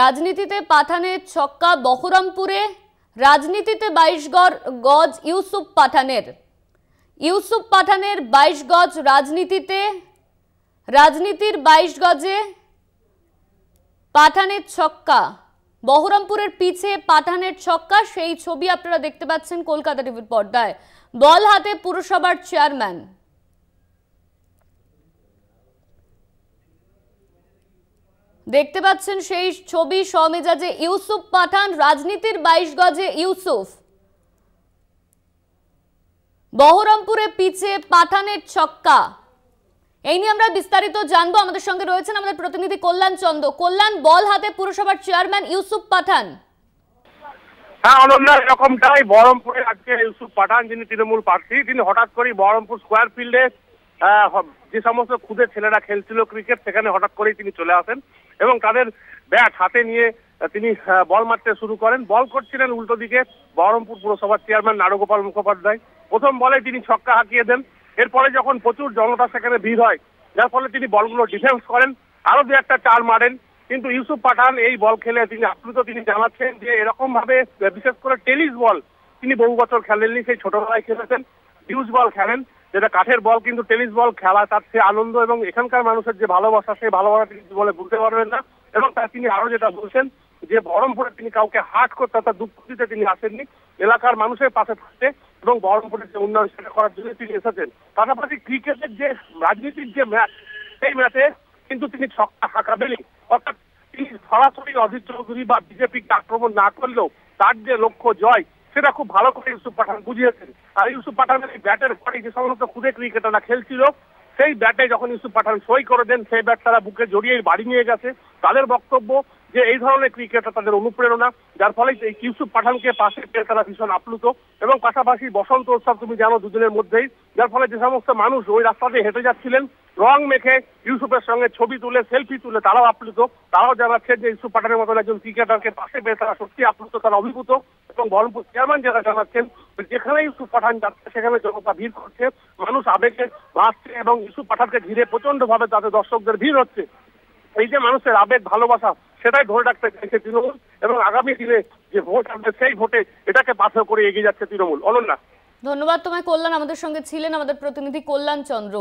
রাজনীতিতে পাঠানে ছক্কা বহরমপুরে রাজনীতিতে বাইশ গজ ইউসুফ পাঠানের ইউসুফ পাঠানের বাইশ গজ রাজনীতিতে রাজনীতির বাইশ গজে পাঠানের ছক্কা বহরমপুরের পিছে পাঠানের ছক্কা সেই ছবি আপনারা দেখতে পাচ্ছেন কলকাতা টিভির পর্দায় বল হাতে পুরসভার চেয়ারম্যান দেখতে পাচ্ছেন সেই ছবি স্বমেজাজে ইউসুফ পাঠান রাজনীতির বাইশ গজে ইউসুফ বহরমপুরে পিছে পাঠানের ছক্কা এই নিয়ে আমরা বিস্তারিত জানবো আমাদের সঙ্গে রয়েছেন আমাদের প্রতিনিধি কল্যাণ চন্দ কল্যাণ বল হাতে পুরসভার চেয়ারম্যান ইউসুফ পাঠান হ্যাঁ অনন্যা এরকমটাই বহরমপুরে আজকে ইউসুফ পাঠান যিনি তৃণমূল প্রার্থী তিনি হঠাৎ করে বহরমপুর স্কোয়ার ফিল্ডে যে সমস্ত খুদের ছেলেরা খেলছিল ক্রিকেট সেখানে হঠাৎ করেই তিনি চলে আসেন এবং তাদের ব্যাট হাতে নিয়ে তিনি বল মারতে শুরু করেন বল করছিলেন উল্টো দিকে বহরমপুর পুরসভার চেয়ারম্যান নারগোপাল মুখোপাধ্যায় প্রথম বলে তিনি ছক্কা হাঁকিয়ে দেন এরপরে যখন প্রচুর জনতা সেখানে ভিড় হয় যার ফলে তিনি বলগুলো ডিফেন্স করেন আরো দু একটা চার মারেন কিন্তু ইউসুফ পাঠান এই বল খেলে তিনি আপ্লুত তিনি জানাচ্ছেন যে এরকম ভাবে বিশেষ করে টেনিস বল তিনি বহু বছর খেলেননি সেই ছোটবেলায় খেলেছেন ডিউজ বল খেলেন যেটা কাঠের বল কিন্তু টেনিস বল খেলা তার সে আনন্দ এবং এখানকার মানুষের যে ভালোবাসা সেই ভালোবাসা তিনি বলে বুঝতে পারবেন না এবং তার তিনি আরো যেটা বলছেন যে বহরমপুরে তিনি কাউকে হাট করতে তার দুঃখ দিতে তিনি আসেননি এলাকার মানুষের পাশে থাকতে এবং বহরমপুরের যে উন্নয়ন সেটা করার জন্য তিনি এসেছেন পাশাপাশি ক্রিকেটের যে রাজনীতির যে ম্যাচ সেই ম্যাচে কিন্তু তিনি ছক্কা হাঁকাবেনই অর্থাৎ তিনি সরাসরি অজিত চৌধুরী বা বিজেপিকে আক্রমণ না করলেও তার যে লক্ষ্য জয় সেটা খুব ভালো করে ইউসুফ পাঠান বুঝিয়েছেন আর ইউসুফ পাঠানের এই ব্যাটের পরে যে সমস্ত খুদে ক্রিকেটাররা খেলছিল সেই ব্যাটে যখন ইউসুফ পাঠান সই করে দেন সেই ব্যাট তারা বুকে জড়িয়ে বাড়ি নিয়ে গেছে তাদের বক্তব্য যে এই ধরনের ক্রিকেটার তাদের অনুপ্রেরণা যার ফলে এই ইউসুফ পাঠানকে পাশে পেয়ে তারা ভীষণ আপ্লুত এবং পাশাপাশি বসন্ত উৎসব তুমি জানো দুজনের মধ্যেই যার ফলে যে সমস্ত মানুষ ওই রাস্তা দিয়ে হেঁটে যাচ্ছিলেন রং মেখে ইউসুফের সঙ্গে ছবি তুলে সেলফি তুলে তারাও আপ্লুত তারাও জানাচ্ছেন যে ইউসুফ পাঠানের মতন একজন ক্রিকেটারকে পাশে পেয়ে তারা সত্যি আপ্লুত তারা অভিভূত এবং বহরমপুর চেয়ারম্যান যারা জানাচ্ছেন যেখানে ইস্যু পাঠান যাচ্ছে সেখানে জনতা ভিড় করছে মানুষ আবেগে ভাসছে এবং ইস্যু পাঠানকে ঘিরে প্রচন্ড ভাবে তাদের দর্শকদের ভিড় হচ্ছে এই যে মানুষের আবেগ ভালোবাসা সেটাই ধরে রাখতে চাইছে তৃণমূল এবং আগামী দিনে যে ভোট আসবে সেই ভোটে এটাকে পাথর করে এগিয়ে যাচ্ছে তৃণমূল অনন্যা ধন্যবাদ তোমায় কল্যাণ আমাদের সঙ্গে ছিলেন আমাদের প্রতিনিধি কল্যাণ চন্দ্র